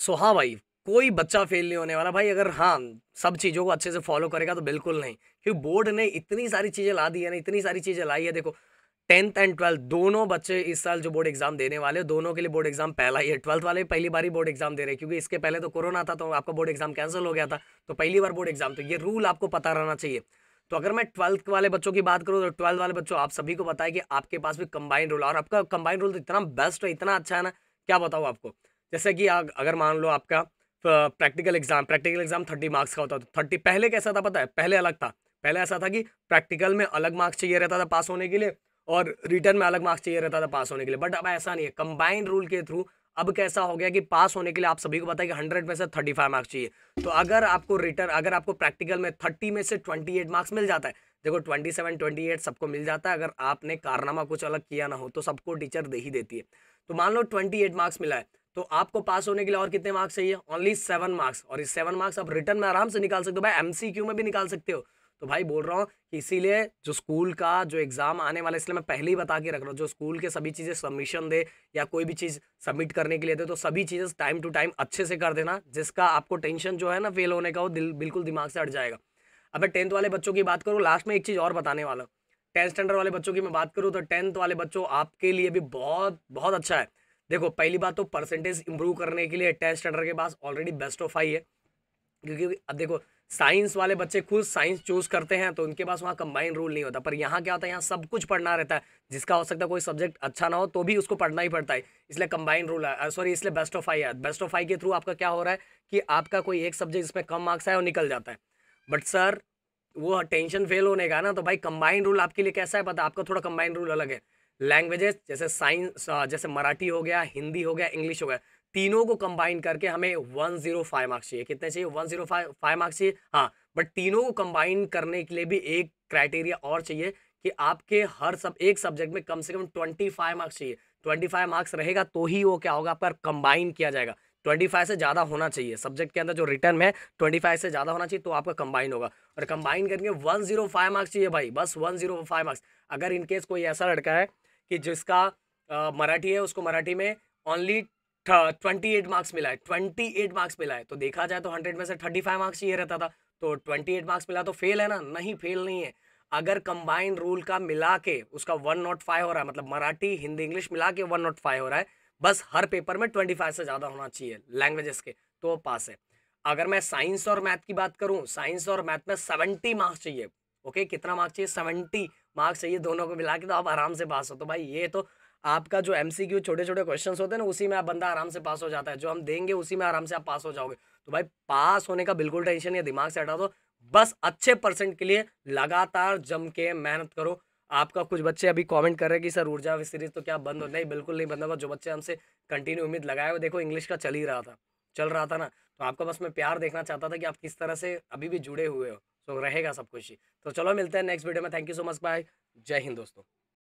सो हाँ भाई कोई बच्चा फेल नहीं होने वाला भाई अगर हाँ सब चीज़ों को अच्छे से फॉलो करेगा तो बिल्कुल नहीं क्योंकि बोर्ड ने इतनी सारी चीज़ें ला दी है ना इतनी सारी चीज़ें लाई है देखो टेंथ एंड ट्वेल्थ दोनों बच्चे इस साल जो बोर्ड एग्जाम देने वाले दोनों के लिए बोर्ड एग्जाम पहला ही है ट्वेल्थ वाले पहली बार ही बोर्ड एग्जाम दे रहे हैं क्योंकि इसके पहले तो कोरोना था तो आपका बोर्ड एग्जाम कैंसिल हो गया था तो पहली बार बोर्ड एग्जाम तो ये रूल आपको पता रहना चाहिए तो अगर मैं ट्वेल्थ वाले बच्चों की बात करूँ तो ट्वेल्थ वाले बच्चों आप सभी को बताया कि आपके पास भी कंबाइंड रूल और आपका कंबाइंड रूल तो इतना बेस्ट है इतना अच्छा है ना क्या बताऊँ आपको जैसे कि अगर मान लो आपका practical exam practical exam thirty marks का होता था थर्टी पहले कैसा था पता है पहले अलग था पहले ऐसा था कि प्रैक्टिकल में अलग मार्क्स चाहिए रहता था पास होने के लिए और रिटर्न में अलग मार्क्स चाहिए रहता था पास होने के लिए बट अब ऐसा नहीं है कंबाइन रूल के थ्रू अब कैसा हो गया कि पास होने के लिए आप सभी को पता है कि हंड्रेड में से थर्टी फाइव मार्क्स चाहिए तो अगर आपको रिटर्न अगर आपको प्रैक्टिकल में थर्टी में से ट्वेंटी एट मार्क्स मिल जाता है देखो ट्वेंटी सेवन ट्वेंटी एट सबको मिल जाता है अगर आपने कारनामा कुछ अलग किया ना हो तो सबको टीचर दे ही देती है तो मान लो ट्वेंटी एट मार्क्स मिला है तो आपको पास होने के लिए और कितने मार्क्स चाहिए ओनली सेवन मार्क्स और इस सेवन मार्क्स आप रिटर्न में आराम से निकाल सकते हो भाई एमसीक्यू में भी निकाल सकते हो तो भाई बोल रहा हूँ कि इसीलिए जो स्कूल का जो एग्ज़ाम आने वाला इसलिए मैं पहले ही बता के रख रहा हूँ जो स्कूल के सभी चीज़ें सबमिशन दे या कोई भी चीज़ सबमिट करने के लिए दे तो सभी चीज़ें टाइम टू टाइम अच्छे से कर देना जिसका आपको टेंशन जो है ना फेल होने का वो दिल बिल्कुल दिमाग से हट जाएगा अब मैं टेंथ वाले बच्चों की बात करूँ लास्ट में एक चीज़ और बताने वाला हूँ टेंथ स्टैंडर्ड वाले बच्चों की मैं बात करूँ तो टेंथ वाले बच्चों आपके लिए भी बहुत बहुत अच्छा है देखो पहली बात तो परसेंटेज इंप्रूव करने के लिए टेस्ट अडर के पास ऑलरेडी बेस्ट ऑफ आई है क्योंकि अब देखो साइंस वाले बच्चे खुद साइंस चूज करते हैं तो उनके पास वहाँ कंबाइन रूल नहीं होता पर यहाँ क्या होता है यहाँ सब कुछ पढ़ना रहता है जिसका हो सकता है कोई सब्जेक्ट अच्छा ना हो तो भी उसको पढ़ना ही पड़ता है इसलिए कंबाइन रूल है सॉरी इसलिए बेस्ट ऑफ आई है बेस्ट ऑफ आई के थ्रू आपका क्या हो रहा है कि आपका कोई एक सब्जेक्ट जिसमें कम मार्क्स आए वो निकल जाता है बट सर वो टेंशन फेल होने का ना तो भाई कंबाइन रूल आपके लिए कैसा है पता आपका थोड़ा कंबाइन रूल अलग है लैंग्वेजेस जैसे साइंस जैसे मराठी हो गया हिंदी हो गया इंग्लिश हो गया तीनों को कंबाइन करके हमें वन जीरो फाइव मार्क्स चाहिए कितने चाहिए one zero five five marks चाहिए हाँ बट तीनों को कंबाइन करने के लिए भी एक क्राइटेरिया और चाहिए कि आपके हर सब एक सब्जेक्ट में कम से कम ट्वेंटी फाइव मार्क्स चाहिए ट्वेंटी फाइव मार्क्स रहेगा तो ही वो क्या होगा आपका कंबाइन किया जाएगा ट्वेंटी फाइव से ज़्यादा होना चाहिए सब्जेक्ट के अंदर जो रिटर्न में ट्वेंटी फाइव से ज़्यादा होना चाहिए तो आपका कंबाइन होगा और कंबाइन करके वन जीरो फाइव मार्क्स चाहिए भाई बस वन जीरो फाइव मार्क्स अगर इनकेस कोई ऐसा लड़का है कि जिसका मराठी है उसको मराठी में ओनली ट्वेंटी एट मार्क्स मिला है ट्वेंटी एट मार्क्स मिला है तो देखा जाए तो हंड्रेड में से थर्टी फाइव मार्क्स ये रहता था तो ट्वेंटी एट मार्क्स मिला तो फेल है ना नहीं फेल नहीं है अगर कंबाइन रूल का मिला के उसका वन नॉट फाइव हो रहा है मतलब मराठी हिंदी इंग्लिश मिला के वन नॉट फाइव हो रहा है बस हर पेपर में ट्वेंटी फाइव से ज़्यादा होना चाहिए लैंग्वेजेस के तो पास है अगर मैं साइंस और मैथ की बात करूँ साइंस और मैथ में सेवेंटी मार्क्स चाहिए ओके कितना मार्क्स चाहिए सेवेंटी मार्क्स चाहिए दोनों को मिला के तो आप आराम से पास हो तो भाई ये तो आपका जो एम छोटे छोटे क्वेश्चन होते हैं ना उसी में आप बंदा आराम से पास हो जाता है जो हम देंगे उसी में आराम से आप पास हो जाओगे तो भाई पास होने का बिल्कुल टेंशन या दिमाग से हटा दो बस अच्छे परसेंट के लिए लगातार जम के मेहनत करो आपका कुछ बच्चे अभी कमेंट कर रहे हैं कि सर ऊर्जा सीरीज तो क्या बंद हो नहीं बिल्कुल नहीं बंद होगा जो बच्चे हमसे कंटिन्यू उम्मीद लगाए हुए देखो इंग्लिश का चल ही रहा था चल रहा था ना तो आपका बस मैं प्यार देखना चाहता था कि आप किस तरह से अभी भी जुड़े हुए हो तो रहेगा सब कुछ ही तो चलो मिलते हैं नेक्स्ट वीडियो में thank you so much bye जय हिंद दोस्तों